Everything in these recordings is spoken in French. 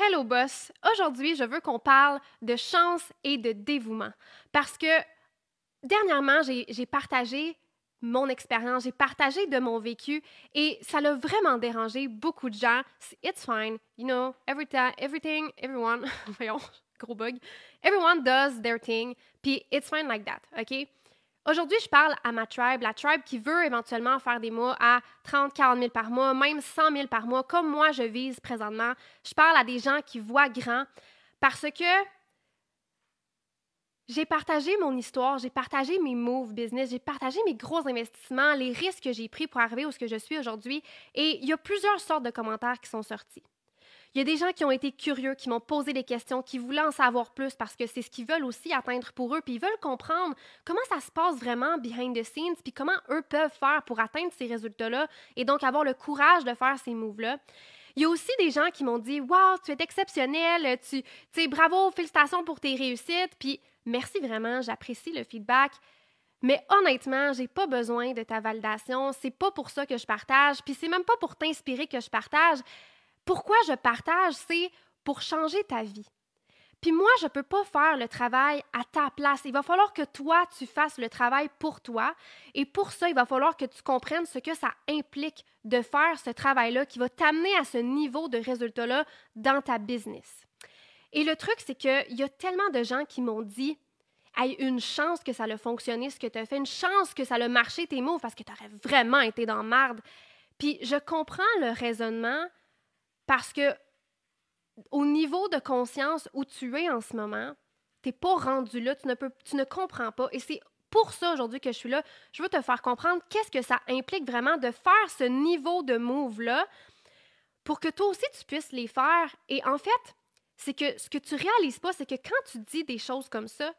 Hello boss, aujourd'hui je veux qu'on parle de chance et de dévouement parce que dernièrement j'ai partagé mon expérience, j'ai partagé de mon vécu et ça l'a vraiment dérangé beaucoup de gens. It's fine, you know, every everything, everyone, voyons, gros bug, everyone does their thing, puis it's fine like that, ok? Aujourd'hui, je parle à ma tribe, la tribe qui veut éventuellement faire des mois à 30, 40 000 par mois, même 100 000 par mois, comme moi je vise présentement. Je parle à des gens qui voient grand parce que j'ai partagé mon histoire, j'ai partagé mes moves business, j'ai partagé mes gros investissements, les risques que j'ai pris pour arriver où ce que je suis aujourd'hui. Et il y a plusieurs sortes de commentaires qui sont sortis. Il y a des gens qui ont été curieux, qui m'ont posé des questions, qui voulaient en savoir plus parce que c'est ce qu'ils veulent aussi atteindre pour eux, puis ils veulent comprendre comment ça se passe vraiment behind the scenes, puis comment eux peuvent faire pour atteindre ces résultats-là et donc avoir le courage de faire ces moves-là. Il y a aussi des gens qui m'ont dit Waouh, tu es exceptionnel, tu es bravo, félicitations pour tes réussites, puis merci vraiment, j'apprécie le feedback. Mais honnêtement, j'ai pas besoin de ta validation, c'est pas pour ça que je partage, puis c'est même pas pour t'inspirer que je partage, pourquoi je partage, c'est pour changer ta vie. Puis moi, je ne peux pas faire le travail à ta place. Il va falloir que toi, tu fasses le travail pour toi. Et pour ça, il va falloir que tu comprennes ce que ça implique de faire ce travail-là qui va t'amener à ce niveau de résultat-là dans ta business. Et le truc, c'est qu'il y a tellement de gens qui m'ont dit une chance que ça a fonctionné ce que tu as fait, une chance que ça a marché tes mots parce que tu aurais vraiment été dans marde. Puis je comprends le raisonnement parce que au niveau de conscience où tu es en ce moment, tu n'es pas rendu là, tu ne, peux, tu ne comprends pas. Et c'est pour ça aujourd'hui que je suis là. Je veux te faire comprendre qu'est-ce que ça implique vraiment de faire ce niveau de move-là pour que toi aussi tu puisses les faire. Et en fait, c'est que ce que tu réalises pas, c'est que quand tu dis des choses comme ça,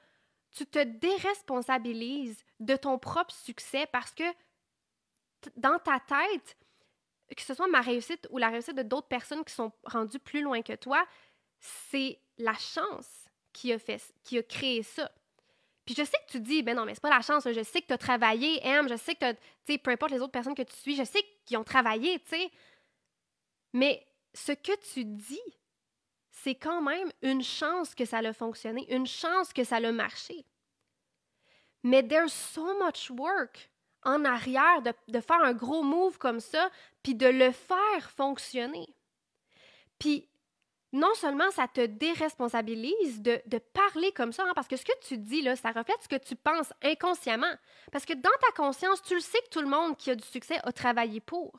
tu te déresponsabilises de ton propre succès parce que dans ta tête, que ce soit ma réussite ou la réussite de d'autres personnes qui sont rendues plus loin que toi, c'est la chance qui a, qui a créé ça. Puis je sais que tu dis, ben non, mais c'est pas la chance, je sais que tu as travaillé, M, je sais que tu sais, peu importe les autres personnes que tu suis, je sais qu'ils ont travaillé, tu sais. Mais ce que tu dis, c'est quand même une chance que ça a fonctionné, une chance que ça a marché. Mais there's so much work en arrière, de, faire un gros move comme ça, puis de le faire fonctionner. Puis non seulement ça te déresponsabilise de, parler comme ça, hein, parce que ce que tu dis, là, ça reflète ce que tu penses inconsciemment. Parce que dans ta conscience, tu le sais que tout le monde qui a du succès a travaillé pour.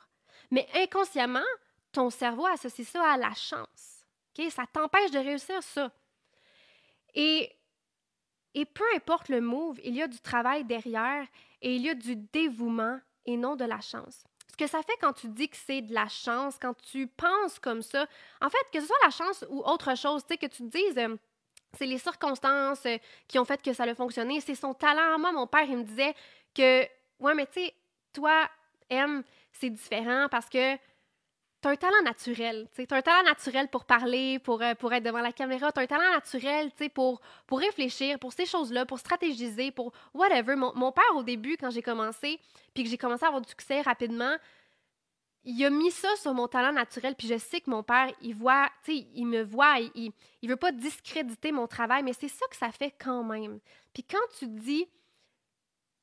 Mais inconsciemment, ton cerveau associe ça à la chance. ok Ça t'empêche de réussir ça. Et, et peu importe le move, il y a du travail derrière et il y a du dévouement et non de la chance. Ce que ça fait quand tu dis que c'est de la chance, quand tu penses comme ça, en fait, que ce soit la chance ou autre chose, tu sais, que tu te dises, euh, c'est les circonstances euh, qui ont fait que ça a fonctionné, c'est son talent. Moi, mon père, il me disait que, ouais, mais tu sais, toi, M, c'est différent parce que as un talent naturel. Tu as un talent naturel pour parler, pour, euh, pour être devant la caméra. Tu as un talent naturel pour, pour réfléchir, pour ces choses-là, pour stratégiser, pour whatever. Mon, mon père, au début, quand j'ai commencé, puis que j'ai commencé à avoir du succès rapidement, il a mis ça sur mon talent naturel, puis je sais que mon père, il voit, tu sais, il me voit, il, il, il, veut pas discréditer mon travail, mais c'est ça que ça fait quand même. Puis quand tu dis,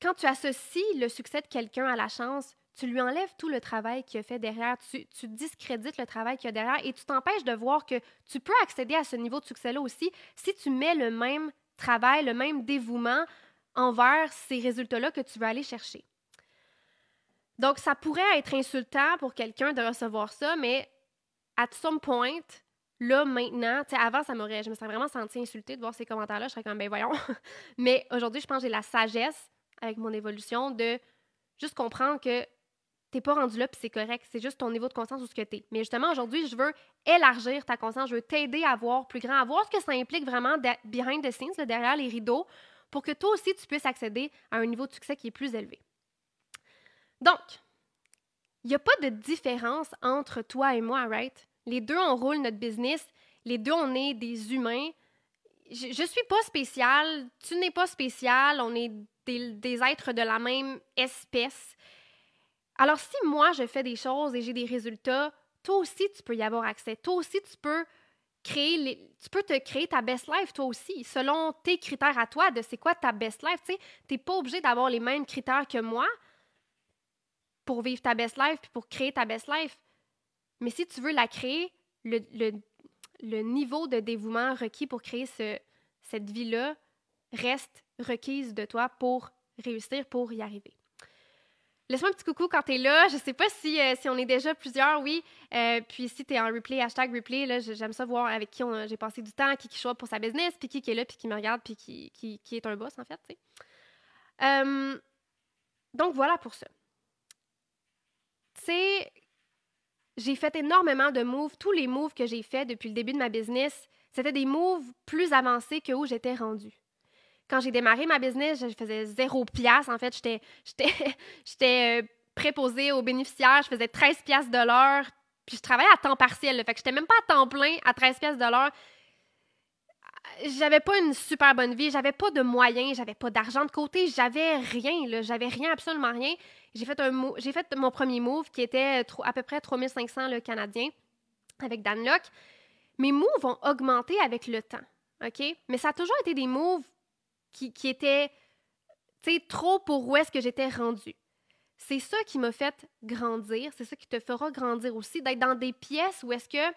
quand tu associes le succès de quelqu'un à la chance, tu lui enlèves tout le travail qu'il a fait derrière, tu, discrédites le travail qu'il a derrière et tu t'empêches de voir que tu peux accéder à ce niveau de succès-là aussi si tu mets le même travail, le même dévouement envers ces résultats-là que tu veux aller chercher. Donc, ça pourrait être insultant pour quelqu'un de recevoir ça, mais à some point, là, maintenant, avant, ça m'aurait, je me serais vraiment sentie insultée de voir ces commentaires-là. Je serais comme, ben voyons. mais aujourd'hui, je pense que j'ai la sagesse, avec mon évolution, de juste comprendre que t'es pas rendu là, puis c'est correct. C'est juste ton niveau de conscience ou ce que t'es. Mais justement, aujourd'hui, je veux élargir ta conscience. Je veux t'aider à voir plus grand, à voir ce que ça implique vraiment behind the scenes, derrière les rideaux, pour que toi aussi, tu puisses accéder à un niveau de succès qui est plus élevé. Donc, il n'y a pas de différence entre toi et moi, right? Les deux, on roule notre business. Les deux, on est des humains. Je, ne suis pas spéciale. Tu n'es pas spéciale. On est des êtres de la même espèce. Alors, si moi, je fais des choses et j'ai des résultats, toi aussi, tu peux y avoir accès. Toi aussi, tu peux créer tu peux te créer ta best life toi aussi selon tes critères à toi de c'est quoi ta best life tu n'es pas obligé d'avoir les mêmes critères que moi pour vivre ta best life puis pour créer ta best life mais si tu veux la créer le, niveau de dévouement requis pour créer cette vie là reste requise de toi pour réussir pour y arriver Laisse-moi un petit coucou quand tu es là. Je ne sais pas si, euh, si on est déjà plusieurs, oui. Euh, puis si tu es en replay, hashtag replay, j'aime ça voir avec qui j'ai passé du temps, qui qui pour sa business, puis qui, est là, puis qui me regarde, puis qui, qui, est un boss, en fait. Euh, donc voilà pour ça. Tu sais, j'ai fait énormément de moves. Tous les moves que j'ai fait depuis le début de ma business, c'était des moves plus avancés que où j'étais rendue. Quand j'ai démarré ma business, je faisais zéro pièce, En fait, j'étais, j'étais, euh, préposée aux bénéficiaires. Je faisais 13 pièces de l'heure. Puis je travaillais à temps partiel. fait que j'étais même pas à temps plein à 13 pièces de l'heure. J'avais pas une super bonne vie. J'avais pas de moyens. J'avais pas d'argent de côté. J'avais rien. Là, j'avais rien, absolument rien. J'ai fait, un, j'ai fait mon premier move qui était à peu près 3500 le canadien avec Dan Mes moves ont augmenté avec le temps. OK? Mais ça a toujours été des moves qui, était trop pour où est-ce que j'étais rendue. C'est ça qui m'a fait grandir, c'est ça qui te fera grandir aussi, d'être dans des pièces où est-ce que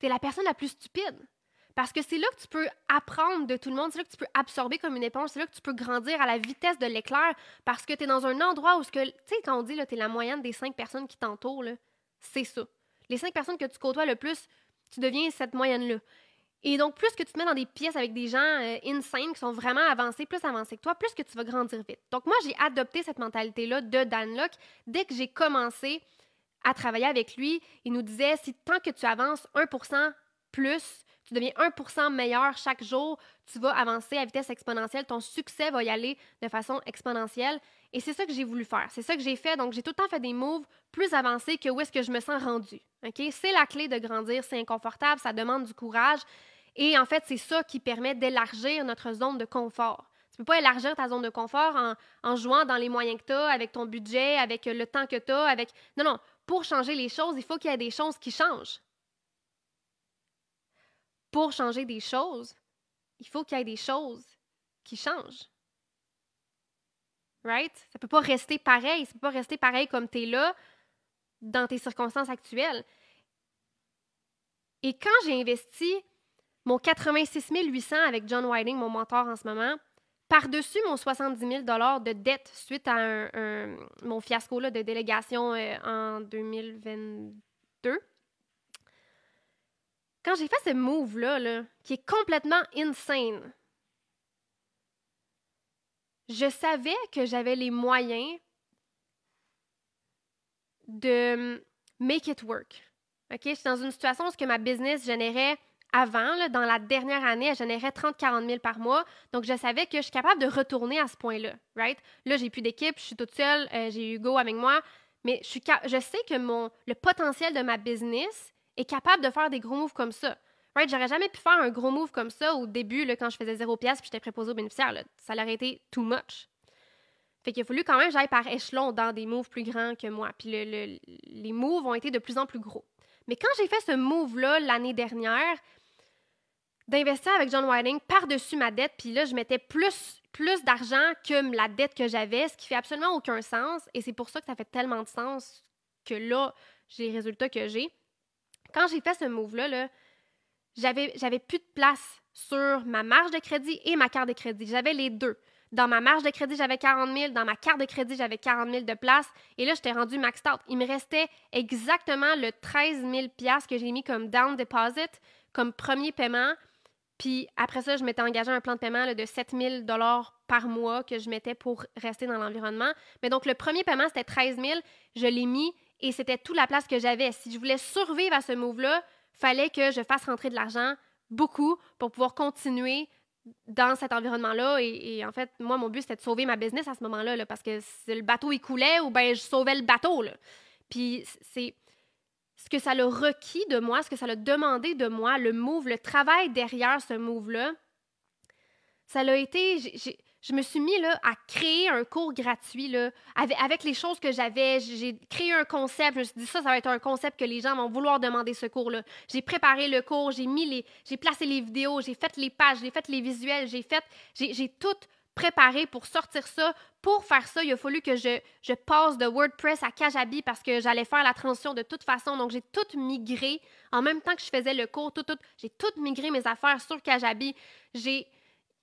tu es la personne la plus stupide. Parce que c'est là que tu peux apprendre de tout le monde, c'est là que tu peux absorber comme une éponge, c'est là que tu peux grandir à la vitesse de l'éclair parce que tu es dans un endroit où, tu sais, quand on dit que tu es la moyenne des cinq personnes qui t'entourent, c'est ça. Les cinq personnes que tu côtoies le plus, tu deviens cette moyenne-là. Et donc, plus que tu te mets dans des pièces avec des gens euh, insane qui sont vraiment avancés, plus avancés que toi, plus que tu vas grandir vite. Donc, moi, j'ai adopté cette mentalité-là de Dan Locke dès que j'ai commencé à travailler avec lui. Il nous disait si tant que tu avances 1 plus, tu deviens 1 meilleur chaque jour, tu vas avancer à vitesse exponentielle, ton succès va y aller de façon exponentielle. Et c'est ça que j'ai voulu faire, c'est ça que j'ai fait. Donc, j'ai tout le temps fait des moves plus avancés que où est-ce que je me sens rendu, OK? C'est la clé de grandir, c'est inconfortable, ça demande du courage. Et en fait, c'est ça qui permet d'élargir notre zone de confort. Tu ne peux pas élargir ta zone de confort en, jouant dans les moyens que tu as, avec ton budget, avec le temps que tu as, avec... Non, non, pour changer les choses, il faut qu'il y ait des choses qui changent pour changer des choses, il faut qu'il y ait des choses qui changent. Right? Ça peut pas rester pareil. Ça peut pas rester pareil comme tu es là dans tes circonstances actuelles. Et quand j'ai investi mon 86 800 avec John Whiting, mon mentor en ce moment, par-dessus mon 70 000 de dette suite à mon fiasco de délégation euh, en 2022, quand j'ai fait ce move-là, qui est complètement insane, je savais que j'avais les moyens de make it work. OK? Je suis dans une situation où ce que ma business générait avant, dans la dernière année, elle générait 30-40 000 par mois. Donc, je savais que je suis capable de retourner à ce point-là, right? Là, j'ai plus d'équipe, je suis toute seule, euh, j'ai Hugo avec moi, mais je, suis je sais que mon, le potentiel de ma business est capable de faire des gros moves comme ça. J'aurais jamais pu faire un gros move comme ça au début, quand je faisais zéro pièce puis j'étais préposé au bénéficiaire. Ça aurait été too much. Fait qu'il a fallu quand même j'aille par échelon dans des moves plus grands que moi. Puis les moves ont été de plus en plus gros. Mais quand j'ai fait ce move-là l'année dernière, d'investir avec John Whiting par-dessus ma dette, puis là, je mettais plus, plus d'argent que la dette que j'avais, ce qui fait absolument aucun sens. Et c'est pour ça que ça fait tellement de sens que là, j'ai les résultats que j'ai. Quand j'ai fait ce move-là, j'avais, plus de place sur ma marge de crédit et ma carte de crédit. J'avais les deux. Dans ma marge de crédit, j'avais 40 000. Dans ma carte de crédit, j'avais 40 000 de place. Et là, j'étais rendu max out. Il me restait exactement le 13 000 que j'ai mis comme down deposit, comme premier paiement. Puis après ça, je m'étais engagé à un plan de paiement de 7 000 par mois que je mettais pour rester dans l'environnement. Mais donc, le premier paiement, c'était 13 000. Je l'ai mis et c'était toute la place que j'avais. Si je voulais survivre à ce move-là, fallait que je fasse rentrer de l'argent beaucoup pour pouvoir continuer dans cet environnement-là. Et, en fait, moi, mon but, c'était de sauver ma business à ce moment-là, là, parce que si le bateau, il coulait ou bien je sauvais le bateau. Là. Puis c'est ce que ça l'a requis de moi, ce que ça l'a demandé de moi, le move, le travail derrière ce move-là. Ça l'a été je me suis mis à créer un cours gratuit là, avec, les choses que j'avais. J'ai créé un concept. Je me suis dit, ça, ça va être un concept que les gens vont vouloir demander ce cours-là. J'ai préparé le cours, j'ai mis les, j'ai placé les vidéos, j'ai fait les pages, j'ai fait les visuels, j'ai fait, j'ai tout préparé pour sortir ça. Pour faire ça, il a fallu que je, je passe de WordPress à Kajabi parce que j'allais faire la transition de toute façon. Donc, j'ai tout migré en même temps que je faisais le cours. Tout, j'ai tout migré mes affaires sur Kajabi. J'ai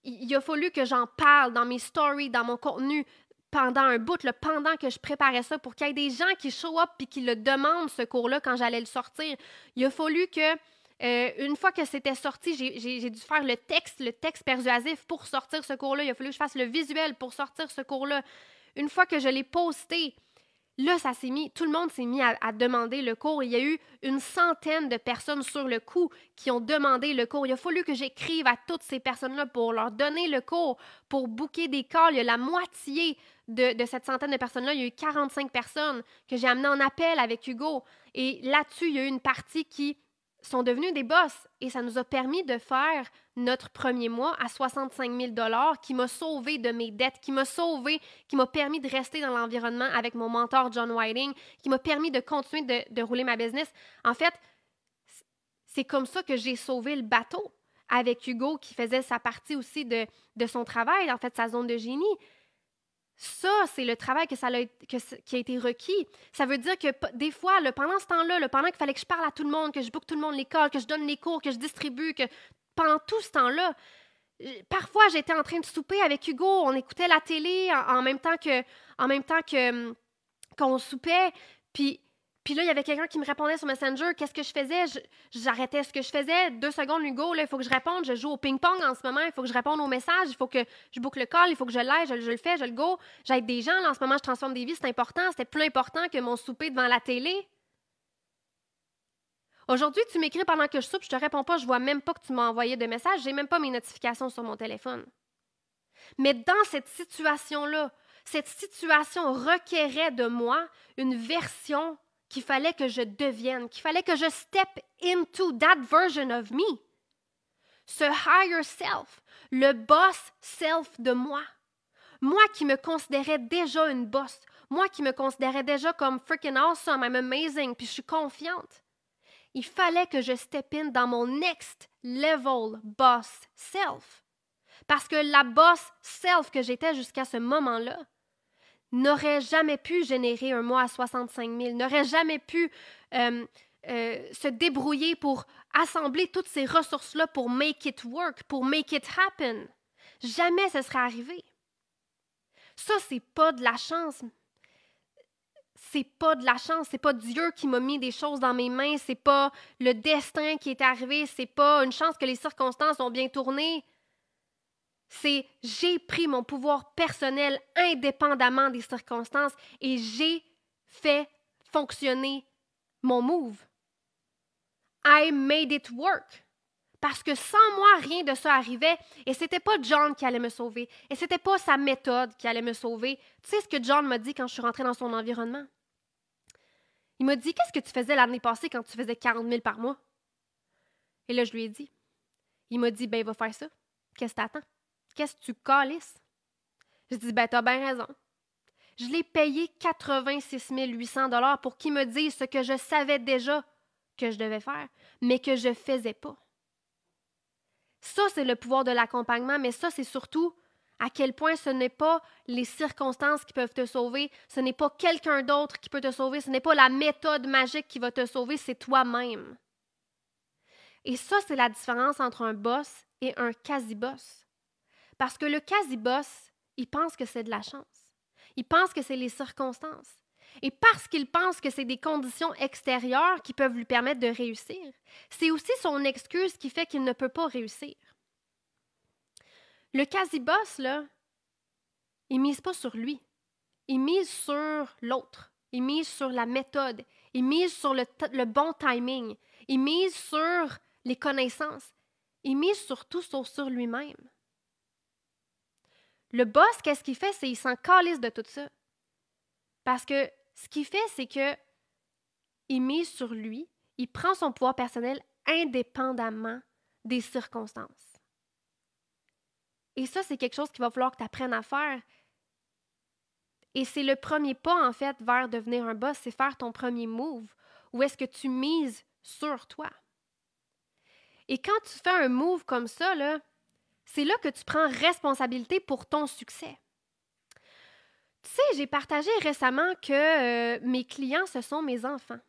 il a fallu que j'en parle dans mes stories, dans mon contenu pendant un bout, pendant que je préparais ça pour qu'il y ait des gens qui show up puis qui le demandent ce cours-là quand j'allais le sortir. Il a fallu que euh, une fois que c'était sorti, j'ai dû faire le texte, le texte persuasif pour sortir ce cours-là. Il a fallu que je fasse le visuel pour sortir ce cours-là. Une fois que je l'ai posté, Là, ça s'est mis, tout le monde s'est mis à, demander le cours. Il y a eu une centaine de personnes sur le coup qui ont demandé le cours. Il a fallu que j'écrive à toutes ces personnes-là pour leur donner le cours, pour bouquer des calls. Il y a la moitié de, de cette centaine de personnes-là. Il y a eu 45 personnes que j'ai amenées en appel avec Hugo. Et là-dessus, il y a eu une partie qui sont devenus des boss et ça nous a permis de faire notre premier mois à 65 000 dollars qui m'a sauvé de mes dettes, qui m'a sauvé, qui m'a permis de rester dans l'environnement avec mon mentor John Whiting, qui m'a permis de continuer de, rouler ma business. En fait, c'est comme ça que j'ai sauvé le bateau avec Hugo qui faisait sa partie aussi de, de son travail, en fait, sa zone de génie. Ça, c'est le travail que ça a, qui a été requis. Ça veut dire que des fois, le, pendant ce temps-là, le, pendant qu'il fallait que je parle à tout le monde, que je boucle tout le monde l'école, que je donne les cours, que je distribue, que pendant tout ce temps-là, euh, parfois j'étais en train de souper avec Hugo, on écoutait la télé en, même temps que en même temps que hum, qu'on soupait, puis puis là, il y avait quelqu'un qui me répondait sur Messenger. Qu'est-ce que je faisais? J'arrêtais ce que je faisais. Deux secondes, Hugo, il faut que je réponde. Je joue au ping-pong en ce moment. Il faut que je réponde aux messages. Il faut que je boucle le call. Il faut que je l'aille. Je, le fais. Je le go. J'aide des gens. en ce moment, je transforme des vies. C'est important. C'était plus important que mon souper devant la télé. Aujourd'hui, tu m'écris pendant que je soupe. Je te réponds pas. Je vois même pas que tu m'as envoyé de message. J'ai même pas mes notifications sur mon téléphone. Mais dans cette situation-là, cette situation requérait de moi une version qu'il fallait que je devienne, qu'il fallait que je step into that version of me. Ce higher self, le boss self de moi. Moi qui me considérais déjà une boss, moi qui me considérais déjà comme freaking awesome, I'm amazing, puis je suis confiante. Il fallait que je step in dans mon next level boss self. Parce que la boss self que j'étais jusqu'à ce moment-là, n'aurait jamais pu générer un mois à 65 000, n'aurait jamais pu euh, euh, se débrouiller pour assembler toutes ces ressources-là pour make it work, pour make it happen. Jamais ce serait arrivé. Ça, c'est pas de la chance. C'est pas de la chance, c'est pas Dieu qui m'a mis des choses dans mes mains, c'est pas le destin qui est arrivé, c'est pas une chance que les circonstances ont bien tourné. C'est j'ai pris mon pouvoir personnel indépendamment des circonstances et j'ai fait fonctionner mon move. I made it work. Parce que sans moi, rien de ça arrivait et c'était pas John qui allait me sauver et c'était pas sa méthode qui allait me sauver. Tu sais ce que John m'a dit quand je suis rentrée dans son environnement? Il m'a dit Qu'est-ce que tu faisais l'année passée quand tu faisais 40 000 par mois? Et là, je lui ai dit. Il m'a dit Ben, va faire ça. Qu'est-ce que t'attends? Qu'est-ce que tu calisses? Je dis, ben, t'as bien raison. Je l'ai payé 86 800 pour qu'il me dise ce que je savais déjà que je devais faire, mais que je ne faisais pas. Ça, c'est le pouvoir de l'accompagnement, mais ça, c'est surtout à quel point ce n'est pas les circonstances qui peuvent te sauver, ce n'est pas quelqu'un d'autre qui peut te sauver, ce n'est pas la méthode magique qui va te sauver, c'est toi-même. Et ça, c'est la différence entre un boss et un quasi-boss. Parce que le quasi-boss, il pense que c'est de la chance. Il pense que c'est les circonstances. Et parce qu'il pense que c'est des conditions extérieures qui peuvent lui permettre de réussir, c'est aussi son excuse qui fait qu'il ne peut pas réussir. Le quasi-boss, là, il mise pas sur lui. Il mise sur l'autre. Il mise sur la méthode. Il mise sur le, bon timing. Il mise sur les connaissances. Il mise surtout sur lui-même. Le boss, qu'est-ce qu'il fait? C'est qu'il s'en calisse de tout ça. Parce que ce qu'il fait, c'est que mise sur lui, il prend son pouvoir personnel indépendamment des circonstances. Et ça, c'est quelque chose qu'il va falloir que tu apprennes à faire. Et c'est le premier pas, en fait, vers devenir un boss, c'est faire ton premier move. Où est-ce que tu mises sur toi? Et quand tu fais un move comme ça, là, c'est là que tu prends responsabilité pour ton succès. Tu sais, j'ai partagé récemment que euh, mes clients, ce sont mes enfants.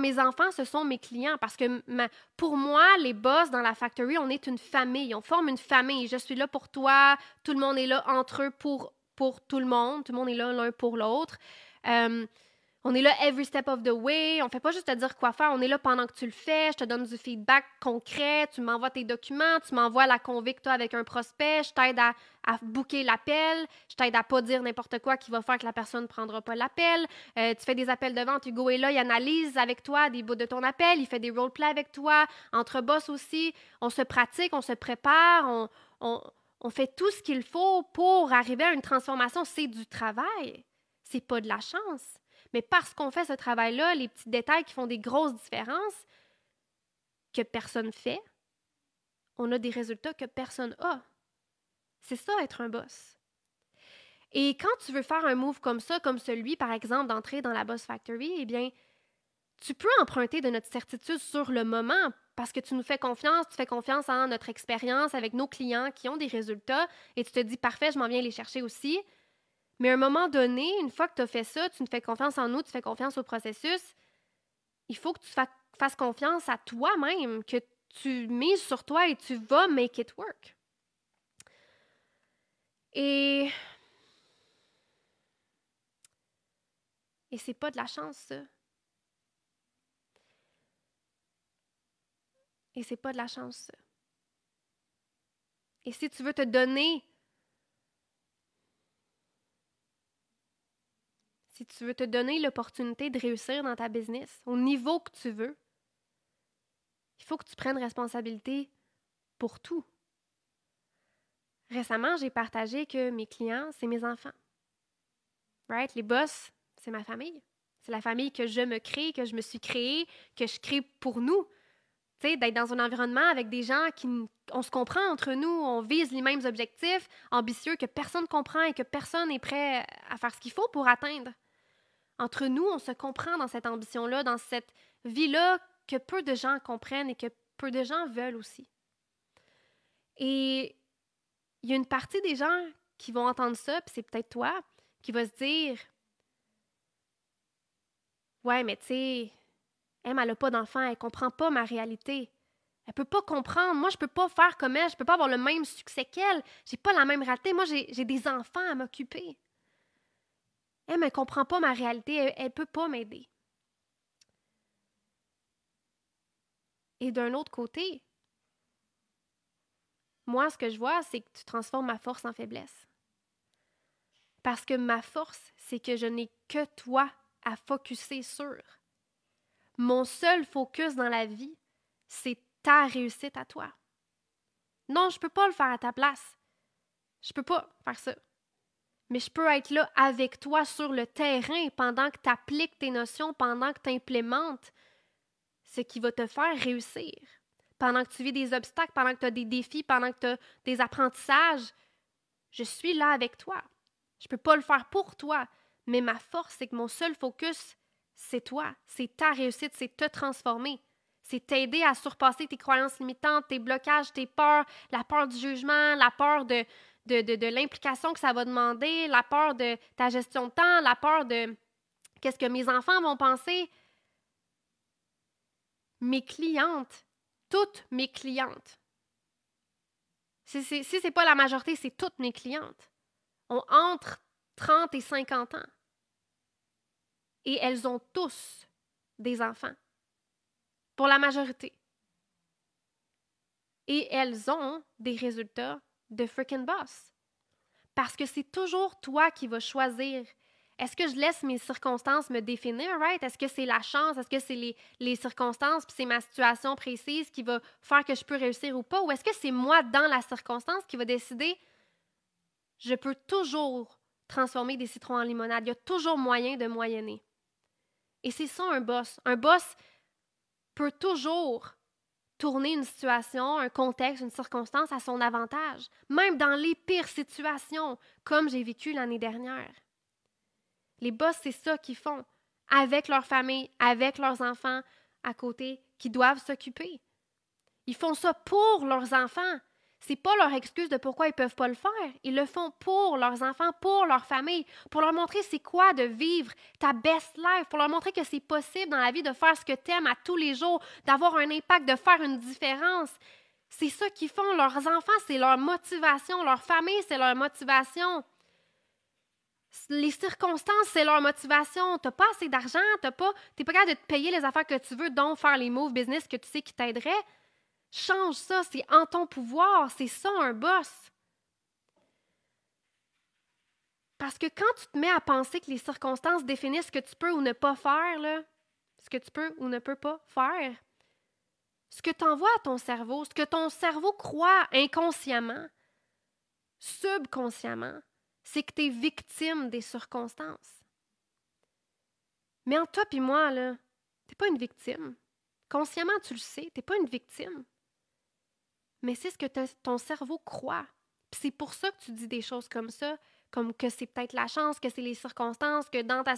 mes enfants, ce sont mes clients parce que pour moi, les boss dans la factory, on est une famille, on forme une famille. Je suis là pour toi, tout le monde est là entre eux pour, pour tout le monde, tout le monde est là l'un pour l'autre. Euh, on est là every step of the way. On fait pas juste te dire quoi faire. On est là pendant que tu le fais. Je te donne du feedback concret. Tu m'envoies tes documents. Tu m'envoies la convict avec un prospect. Je t'aide à, à booker l'appel. Je t'aide à pas dire n'importe quoi qui va faire que la personne ne prendra pas l'appel. Euh, tu fais des appels de vente. Hugo est là. Il analyse avec toi des bouts de ton appel. Il fait des role play » avec toi. Entre boss aussi. On se pratique. On se prépare. On, on fait tout ce qu'il faut pour arriver à une transformation. C'est du travail. C'est pas de la chance. Mais parce qu'on fait ce travail-là, les petits détails qui font des grosses différences que personne fait, on a des résultats que personne a. C'est ça être un boss. Et quand tu veux faire un move comme ça, comme celui par exemple d'entrer dans la Boss Factory, eh bien, tu peux emprunter de notre certitude sur le moment parce que tu nous fais confiance, tu fais confiance en notre expérience avec nos clients qui ont des résultats et tu te dis parfait, je m'en viens les chercher aussi. Mais à un moment donné, une fois que tu as fait ça, tu ne fais confiance en nous, tu fais confiance au processus, il faut que tu fasses confiance à toi-même, que tu mises sur toi et tu vas make it work. Et. Et c'est pas de la chance, ça. Et c'est pas de la chance, ça. Et si tu veux te donner si tu veux te donner l'opportunité de réussir dans ta business au niveau que tu veux, il faut que tu prennes responsabilité pour tout. Récemment, j'ai partagé que mes clients, c'est mes enfants. Right? Les boss, c'est ma famille. C'est la famille que je me crée, que je me suis créée, que je crée pour nous. Tu sais, d'être dans un environnement avec des gens qui, on se comprend entre nous, on vise les mêmes objectifs ambitieux que personne ne comprend et que personne n'est prêt à faire ce qu'il faut pour atteindre entre nous, on se comprend dans cette ambition-là, dans cette vie-là que peu de gens comprennent et que peu de gens veulent aussi. Et il y a une partie des gens qui vont entendre ça, puis c'est peut-être toi, qui va se dire Ouais, mais tu sais, elle n'a pas d'enfant, elle comprend pas ma réalité. Elle peut pas comprendre. Moi, je peux pas faire comme elle, je peux pas avoir le même succès qu'elle. J'ai pas la même réalité. Moi, j'ai des enfants à m'occuper. Elle ne comprend pas ma réalité, elle ne peut pas m'aider. Et d'un autre côté, moi, ce que je vois, c'est que tu transformes ma force en faiblesse. Parce que ma force, c'est que je n'ai que toi à focuser sur. Mon seul focus dans la vie, c'est ta réussite à toi. Non, je ne peux pas le faire à ta place. Je ne peux pas faire ça mais je peux être là avec toi sur le terrain pendant que tu appliques tes notions, pendant que tu implémentes ce qui va te faire réussir. Pendant que tu vis des obstacles, pendant que tu as des défis, pendant que tu as des apprentissages, je suis là avec toi. Je ne peux pas le faire pour toi, mais ma force, c'est que mon seul focus, c'est toi, c'est ta réussite, c'est te transformer. C'est t'aider à surpasser tes croyances limitantes, tes blocages, tes peurs, la peur du jugement, la peur de, de, l'implication que ça va demander, la peur de ta gestion de temps, la peur de qu'est-ce que mes enfants vont penser. Mes clientes, toutes mes clientes, si, si ce n'est pas la majorité, c'est toutes mes clientes, ont entre 30 et 50 ans. Et elles ont tous des enfants, pour la majorité. Et elles ont des résultats de freaking boss. Parce que c'est toujours toi qui vas choisir. Est-ce que je laisse mes circonstances me définir, right? Est-ce que c'est la chance? Est-ce que c'est les, circonstances? Puis c'est ma situation précise qui va faire que je peux réussir ou pas? Ou est-ce que c'est moi dans la circonstance qui va décider? Je peux toujours transformer des citrons en limonade. Il y a toujours moyen de moyenner. Et c'est ça un boss. Un boss peut toujours tourner une situation, un contexte, une circonstance à son avantage, même dans les pires situations, comme j'ai vécu l'année dernière. Les boss, c'est ça qu'ils font, avec leur famille, avec leurs enfants à côté, qui doivent s'occuper. Ils font ça pour leurs enfants, c'est pas leur excuse de pourquoi ils peuvent pas le faire. Ils le font pour leurs enfants, pour leur famille, pour leur montrer c'est quoi de vivre ta best life, pour leur montrer que c'est possible dans la vie de faire ce que tu aimes à tous les jours, d'avoir un impact, de faire une différence. C'est ça qu'ils font. Leurs enfants, c'est leur motivation. Leur famille, c'est leur motivation. Les circonstances, c'est leur motivation. Tu n'as pas assez d'argent, tu n'es pas, capable de te payer les affaires que tu veux, donc faire les moves business que tu sais qui t'aiderait. Change ça, c'est en ton pouvoir, c'est ça un boss. Parce que quand tu te mets à penser que les circonstances définissent ce que tu peux ou ne pas faire, ce que tu peux ou ne peux pas faire, ce que tu envoies à ton cerveau, ce que ton cerveau croit inconsciemment, subconsciemment, c'est que tu es victime des circonstances. Mais en toi puis moi, tu n'es pas une victime. Consciemment, tu le sais, t'es pas une victime mais c'est ce que ton cerveau croit. C'est pour ça que tu dis des choses comme ça, comme que c'est peut-être la chance, que c'est les circonstances, que dans ta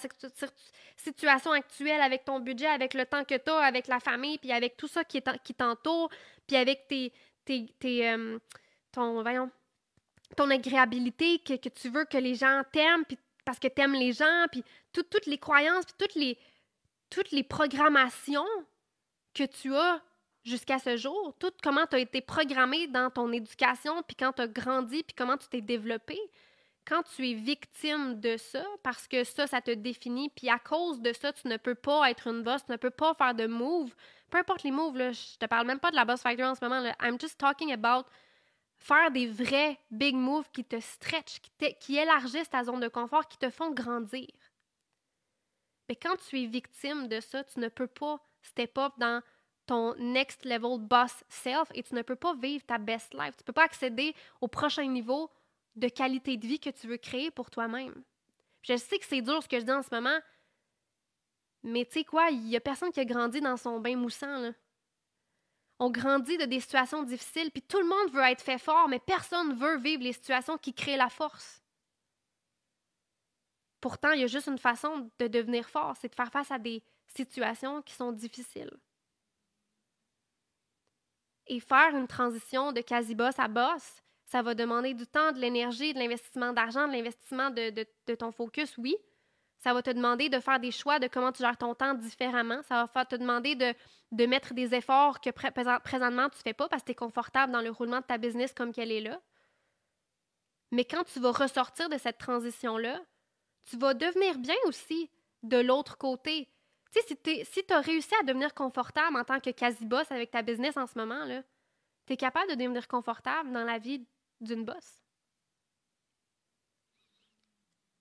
situation actuelle, avec ton budget, avec le temps que tu as, avec la famille, puis avec tout ça qui t'entoure, puis avec tes, tes, tes euh, ton, ton agréabilité, que, tu veux que les gens t'aiment, parce que tu aimes les gens, puis toutes les croyances, puis toutes les, toutes les programmations que tu as jusqu'à ce jour, tout comment tu as été programmé dans ton éducation, puis quand tu as grandi, puis comment tu t'es développé, quand tu es victime de ça, parce que ça, ça te définit, puis à cause de ça, tu ne peux pas être une boss, tu ne peux pas faire de move, peu importe les moves, là, je te parle même pas de la boss factory en ce moment, I'm just talking about faire des vrais big moves qui te stretchent, qui, qui élargissent ta zone de confort, qui te font grandir. Mais quand tu es victime de ça, tu ne peux pas step up dans ton next level boss self et tu ne peux pas vivre ta best life. Tu ne peux pas accéder au prochain niveau de qualité de vie que tu veux créer pour toi-même. Je sais que c'est dur ce que je dis en ce moment, mais tu sais quoi, il n'y a personne qui a grandi dans son bain moussant. On grandit de des situations difficiles, puis tout le monde veut être fait fort, mais personne ne veut vivre les situations qui créent la force. Pourtant, il y a juste une façon de devenir fort, c'est de faire face à des situations qui sont difficiles. Et faire une transition de quasi boss à boss, ça va demander du temps, de l'énergie, de l'investissement d'argent, de l'investissement de, ton focus, oui. Ça va te demander de faire des choix de comment tu gères ton temps différemment. Ça va te demander de, mettre des efforts que présentement tu ne fais pas parce que tu es confortable dans le roulement de ta business comme qu'elle est là. Mais quand tu vas ressortir de cette transition-là, tu vas devenir bien aussi de l'autre côté si tu as réussi à devenir confortable en tant que quasi-boss avec ta business en ce moment, tu es capable de devenir confortable dans la vie d'une boss.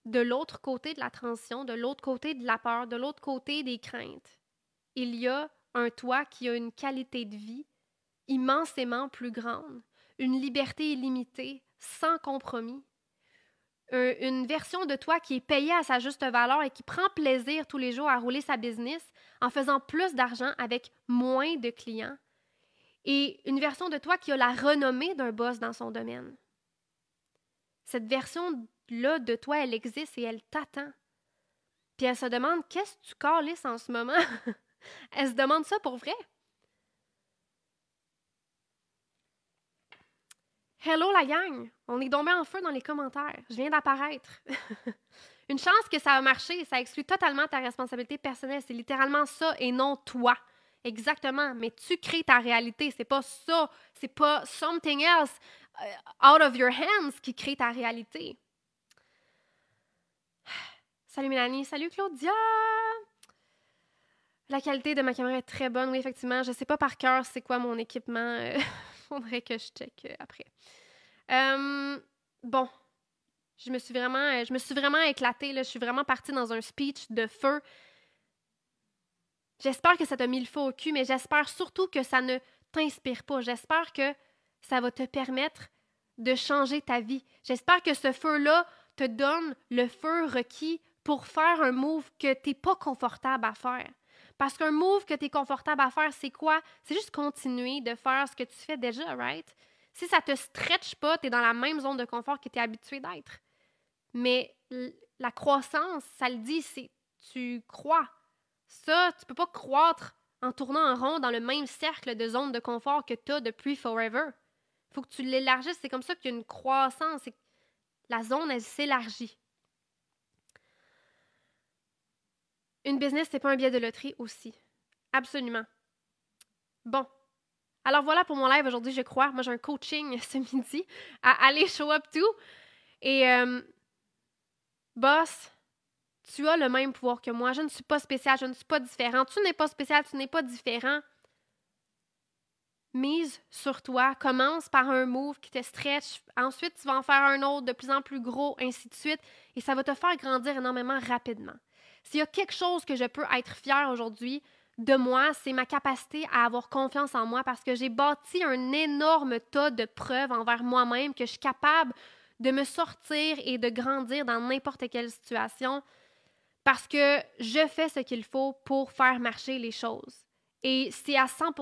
De l'autre côté de la transition, de l'autre côté de la peur, de l'autre côté des craintes, il y a un toi qui a une qualité de vie immensément plus grande, une liberté illimitée, sans compromis, une version de toi qui est payée à sa juste valeur et qui prend plaisir tous les jours à rouler sa business en faisant plus d'argent avec moins de clients, et une version de toi qui a la renommée d'un boss dans son domaine. Cette version-là de toi, elle existe et elle t'attend. Puis elle se demande qu'est-ce que tu calisses en ce moment? elle se demande ça pour vrai. Hello la gang! On est tombé en feu dans les commentaires. Je viens d'apparaître. Une chance que ça a marché, ça exclut totalement ta responsabilité personnelle. C'est littéralement ça et non toi. Exactement, mais tu crées ta réalité, c'est pas ça, c'est pas something else euh, out of your hands qui crée ta réalité. Salut Mélanie, salut Claudia! La qualité de ma caméra est très bonne, oui, effectivement. Je sais pas par cœur c'est quoi mon équipement. Euh, faudrait que je check euh, après. Euh, bon. Je me suis vraiment, euh, je me suis vraiment éclatée. Je suis vraiment partie dans un speech de feu. J'espère que ça t'a mis le feu au cul, mais j'espère surtout que ça ne t'inspire pas. J'espère que ça va te permettre de changer ta vie. J'espère que ce feu-là te donne le feu requis pour faire un move que tu n'es pas confortable à faire. Parce qu'un move que tu es confortable à faire, c'est quoi? C'est juste continuer de faire ce que tu fais déjà, right? Si ça te stretch pas, tu es dans la même zone de confort que tu es habitué d'être. Mais la croissance, ça le dit, c'est tu crois. Ça, tu peux pas croître en tournant en rond dans le même cercle de zone de confort que tu as depuis forever. Faut que tu l'élargisses, c'est comme ça qu'il y a une croissance, la zone elle s'élargit. Une business, c'est pas un billet de loterie aussi. Absolument. Bon. Alors voilà pour mon live aujourd'hui, je crois. Moi, j'ai un coaching ce midi à aller show up tout. Et, euh, boss, tu as le même pouvoir que moi. Je ne suis pas spéciale, je ne suis pas différent. Tu n'es pas spéciale, tu n'es pas différent mise sur toi. Commence par un move qui te stretch. Ensuite, tu vas en faire un autre de plus en plus gros, ainsi de suite. Et ça va te faire grandir énormément rapidement. S'il y a quelque chose que je peux être fière aujourd'hui de moi, c'est ma capacité à avoir confiance en moi parce que j'ai bâti un énorme tas de preuves envers moi-même que je suis capable de me sortir et de grandir dans n'importe quelle situation parce que je fais ce qu'il faut pour faire marcher les choses. Et c'est à 100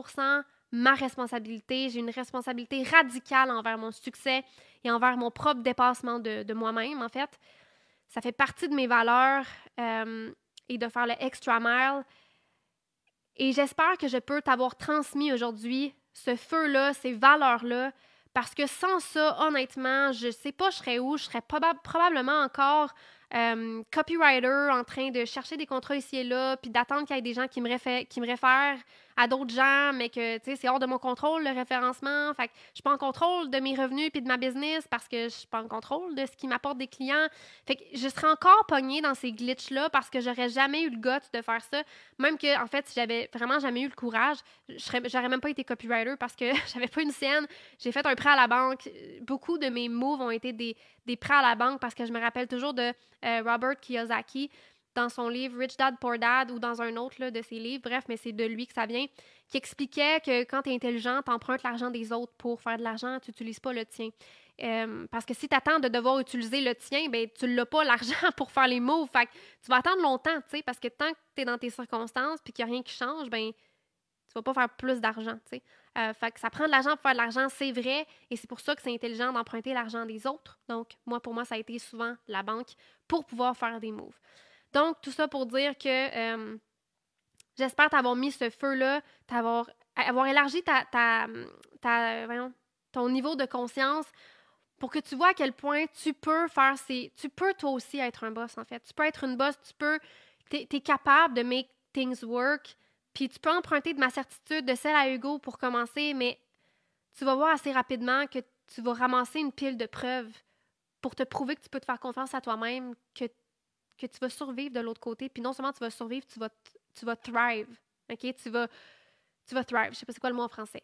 ma responsabilité, j'ai une responsabilité radicale envers mon succès et envers mon propre dépassement de, de moi-même, en fait. Ça fait partie de mes valeurs euh, et de faire le extra mile. Et j'espère que je peux t'avoir transmis aujourd'hui ce feu-là, ces valeurs-là, parce que sans ça, honnêtement, je ne sais pas je serais où, je serais probablement encore euh, copywriter en train de chercher des contrats ici et là, puis d'attendre qu'il y ait des gens qui me, qui me réfèrent à d'autres gens, mais que c'est hors de mon contrôle, le référencement. Fait je suis pas en contrôle de mes revenus et de ma business parce que je suis pas en contrôle de ce qui m'apporte des clients. je serais encore pognée dans ces glitches-là parce que j'aurais jamais eu le goût de faire ça. Même que, en fait, j'avais vraiment jamais eu le courage, Je j'aurais même pas été copywriter parce que j'avais pas une scène. J'ai fait un prêt à la banque. Beaucoup de mes moves ont été des, prêts à la banque parce que je me rappelle toujours de euh, Robert Kiyosaki dans son livre Rich Dad Poor Dad ou dans un autre de ses livres, bref, mais c'est de lui que ça vient, qui expliquait que quand tu es intelligent, tu empruntes l'argent des autres pour faire de l'argent, tu n'utilises pas le tien. Euh, parce que si tu attends de devoir utiliser le tien, ben tu l'as pas l'argent pour faire les moves. Fait tu vas attendre longtemps, tu sais, parce que tant que tu es dans tes circonstances puis qu'il n'y a rien qui change, ben tu vas pas faire plus d'argent, tu sais. Euh, fait ça prend de l'argent pour faire de l'argent, c'est vrai, et c'est pour ça que c'est intelligent d'emprunter l'argent des autres. Donc, moi, pour moi, ça a été souvent la banque pour pouvoir faire des moves. Donc, tout ça pour dire que euh, j'espère t'avoir mis ce feu-là, t'avoir avoir élargi ta, ta, ton niveau de conscience pour que tu vois à quel point tu peux faire ces. Tu peux toi aussi être un boss, en fait. Tu peux être une boss, tu peux. Tu es, capable de make things work, puis tu peux emprunter de ma certitude, de celle à Hugo pour commencer, mais tu vas voir assez rapidement que tu vas ramasser une pile de preuves pour te prouver que tu peux te faire confiance à toi-même, que que tu vas survivre de l'autre côté. Puis non seulement tu vas survivre, tu vas, tu vas thrive. OK? Tu vas, tu thrive. Je sais pas c'est quoi le mot en français.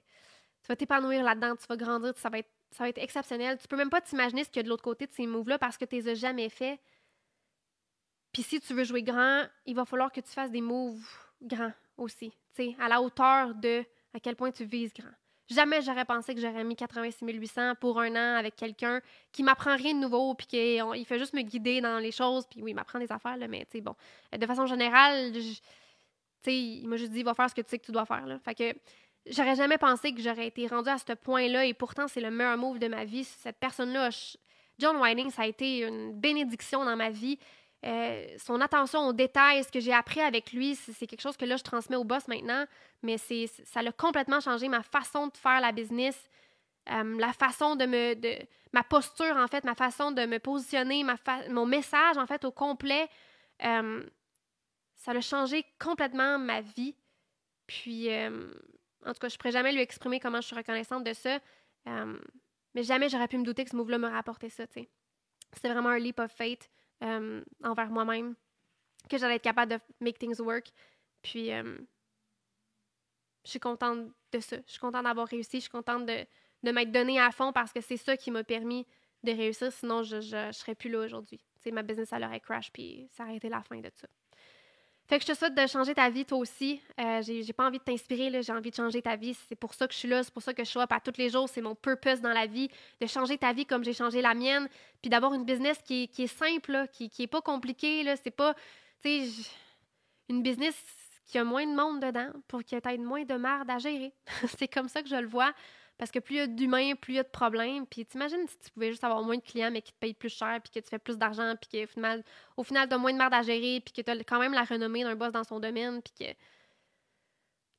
Tu vas t'épanouir là-dedans, tu vas grandir, ça va être, ça va être exceptionnel. Tu peux même pas t'imaginer ce qu'il y a de l'autre côté de ces moves-là parce que tu les as jamais fait. Puis si tu veux jouer grand, il va falloir que tu fasses des moves grands aussi. Tu sais, à la hauteur de à quel point tu vises grand. Jamais j'aurais pensé que j'aurais mis 86 800 pour un an avec quelqu'un qui m'apprend rien de nouveau, puis qu'il fait juste me guider dans les choses, puis oui, il m'apprend des affaires, là, mais tu bon. Euh, de façon générale, sais, il m'a juste dit, va faire ce que tu sais que tu dois faire, là. Fait que j'aurais jamais pensé que j'aurais été rendue à ce point-là, et pourtant, c'est le meilleur move de ma vie. Cette personne-là, John Whiting, ça a été une bénédiction dans ma vie. Euh, son attention aux détails, ce que j'ai appris avec lui, c'est quelque chose que là, je transmets au boss maintenant, mais c'est, ça l'a complètement changé ma façon de faire la business, euh, la façon de me. De, ma posture, en fait, ma façon de me positionner, ma mon message, en fait, au complet. Euh, ça l'a changé complètement ma vie. Puis, en tout cas, je ne pourrais jamais lui exprimer comment je suis reconnaissante de ça. mais jamais j'aurais pu me douter que ce move-là me apporté ça, c'est C'était vraiment un leap of faith. Euh, envers moi-même, que j'allais être capable de make things work. Puis, euh, je suis contente de ça. Je suis contente d'avoir réussi. Je suis contente de, de m'être donnée à fond parce que c'est ça qui m'a permis de réussir. Sinon, je ne serais plus là aujourd'hui. ma business, elle aurait crash, puis ça aurait été la fin de ça. Fait que je te souhaite de changer ta vie, toi aussi. Euh, j'ai pas envie de t'inspirer, j'ai envie de changer ta vie. C'est pour ça que je suis là, c'est pour ça que je suis à tous les jours. C'est mon purpose dans la vie, de changer ta vie comme j'ai changé la mienne, puis d'avoir une business qui, est simple, qui, qui est pas compliquée. C'est pas, tu sais, une business qui a moins de monde dedans pour qu'il y ait moins de merde à gérer. c'est comme ça que je le vois. Parce que plus il y a d'humains, plus il y a de problèmes. Puis t'imagines si tu pouvais juste avoir moins de clients, mais qui te payent plus cher, puis que tu fais plus d'argent, puis qu'au final, au final, t'as moins de merde à gérer, puis que tu t'as quand même la renommée d'un boss dans son domaine, puis que...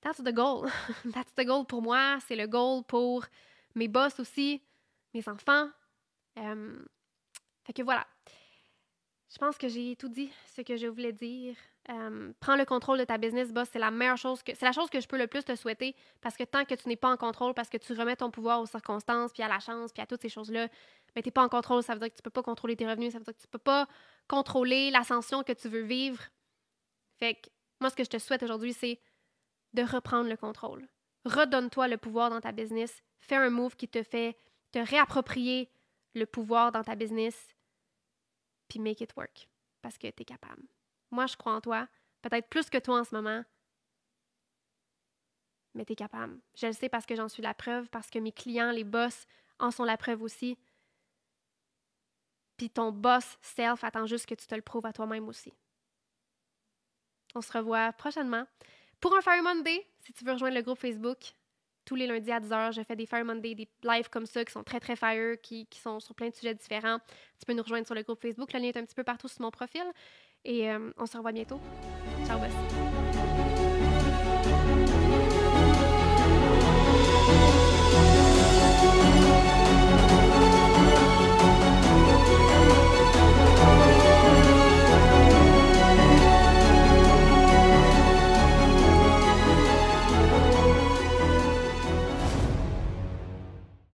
That's the goal. That's the goal pour moi. C'est le goal pour mes boss aussi, mes enfants. Euh, fait que voilà. Je pense que j'ai tout dit ce que je voulais dire prends le contrôle de ta business, boss. C'est la meilleure chose que. C'est la chose que je peux le plus te souhaiter parce que tant que tu n'es pas en contrôle, parce que tu remets ton pouvoir aux circonstances, puis à la chance, puis à toutes ces choses-là, mais ben, tu n'es pas en contrôle. Ça veut dire que tu ne peux pas contrôler tes revenus, ça veut dire que tu ne peux pas contrôler l'ascension que tu veux vivre. Fait que moi, ce que je te souhaite aujourd'hui, c'est de reprendre le contrôle. Redonne-toi le pouvoir dans ta business. Fais un move qui te fait te réapproprier le pouvoir dans ta business, puis make it work parce que tu es capable. Moi, je crois en toi, peut-être plus que toi en ce moment. Mais tu es capable. Je le sais parce que j'en suis la preuve, parce que mes clients, les boss, en sont la preuve aussi. Puis ton boss self attend juste que tu te le prouves à toi-même aussi. On se revoit prochainement pour un Fire Monday. Si tu veux rejoindre le groupe Facebook, tous les lundis à 10h, je fais des Fire Monday, des lives comme ça qui sont très, très fire, qui, qui sont sur plein de sujets différents. Tu peux nous rejoindre sur le groupe Facebook. Le lien est un petit peu partout sur mon profil. Et euh, on se revoit bientôt. Ciao, boss.